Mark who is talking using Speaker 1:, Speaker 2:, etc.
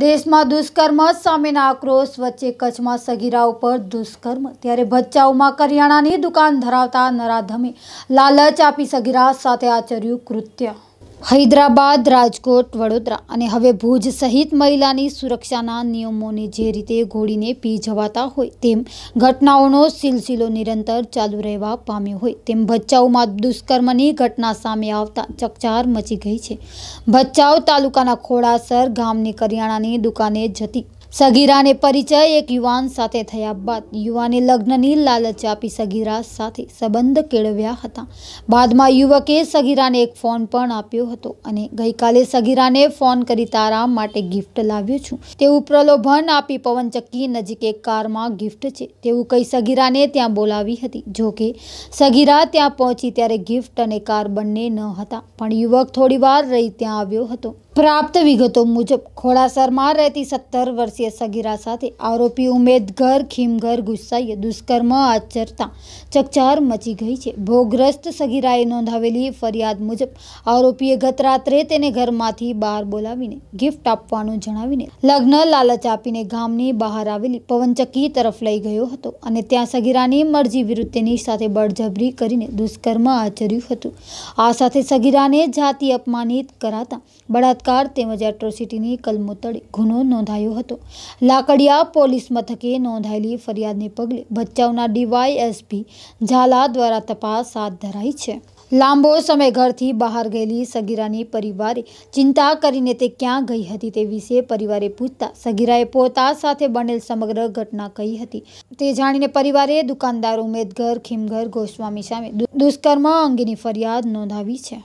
Speaker 1: દેશમાં દુષ્કર્મ સામેના આક્રોશ વચ્ચે કચ્છમાં સગીરા ઉપર દુષ્કર્મ ત્યારે ભચાઉમાં કરિયાણાની દુકાન ધરાવતા નરાધમે લાલચ આપી સગીરા સાથે આચર્યું કૃત્ય હૈદરાબાદ રાજકોટ વડોદરા અને હવે ભુજ સહિત મહિલાની સુરક્ષાના નિયમોને જે રીતે ઘોડીને પી જવાતા હોય તેમ ઘટનાઓનો સિલસિલો નિરંતર ચાલુ રહેવા પામ્યો હોય તેમ ભચાઉમાં દુષ્કર્મની ઘટના સામે આવતા ચકચાર મચી ગઈ છે ભચાઉ તાલુકાના ખોડાસર ગામની કરિયાણાની દુકાને જતી સગીરાને પરિચય એક યુવાન સાથે થયા બાદ યુવાને લગ્નની લાલચ આપી સગીરા સાથે સંબંધ કેળવ્યા હતા બાદમાં યુવકે સગીરાને એક ફોન પણ આપ્યો હતો અને ગઈકાલે સગીરાને ફોન કરી તારા માટે ગિફ્ટ લાવ્યો છું તેવું પ્રલોભન આપી પવનચક્કી નજીક એક કારમાં ગિફ્ટ છે તેવું કહી સગીરાને ત્યાં બોલાવી હતી જોકે સગીરા ત્યાં પહોંચી ત્યારે ગિફ્ટ અને કાર બંને ન હતા પણ યુવક થોડી વાર રહી ત્યાં આવ્યો હતો પ્રાપ્ત વિગતો મુજબ ખોડાસરમાં રહેતી સત્તર વર્ષીય વર્ષીય સગીરા સાથે આરોપી ઉમેદઘર ખીમઘર ગુસ્સાઈએ દુષ્કર્મ આચરતા ચકચાર મચી ગઈ છે ભોગગ્રસ્ત સગીરાએ નોંધાવેલી ફરિયાદ મુજબ આરોપીએ ગતરાત્રે તેને ઘરમાંથી બહાર બોલાવીને ગિફ્ટ આપવાનું જણાવીને લગ્ન લાલચ આપીને ગામની બહાર આવેલી પવનચક્કી તરફ લઈ ગયો હતો અને ત્યાં સગીરાની મરજી વિરુદ્ધ તેની સાથે બળજબરી કરીને દુષ્કર્મ આચર્યું હતું આ સાથે સગીરાને જાતિ અપમાનિત કરાતા બળાત્કાર તેમજ એટ્રોસિટીની કલમો તળે ગુનો નોંધાયો હતો લાકડિયા પોલીસ મથકે નોંધાયેલી ફરિયાદને પગલે ભચાઉના ડીવાયએસપી ઝાલા દ્વારા તપાસ હાથ ધરાઈ છે લાંબો સમય ઘરથી બહાર ગયેલી સગીરાની પરિવારે ચિંતા કરીને તે ક્યાં ગઈ હતી તે વિશે પરિવારે પૂછતા સગીરાએ પોતા સાથે બનેલ સમગ્ર ઘટના કહી હતી તે જાણીને પરિવારે દુકાનદાર ઉમેદઘર ખીમઘર ગોસ્વામી સામે દુષ્કર્મ અંગેની ફરિયાદ નોંધાવી છે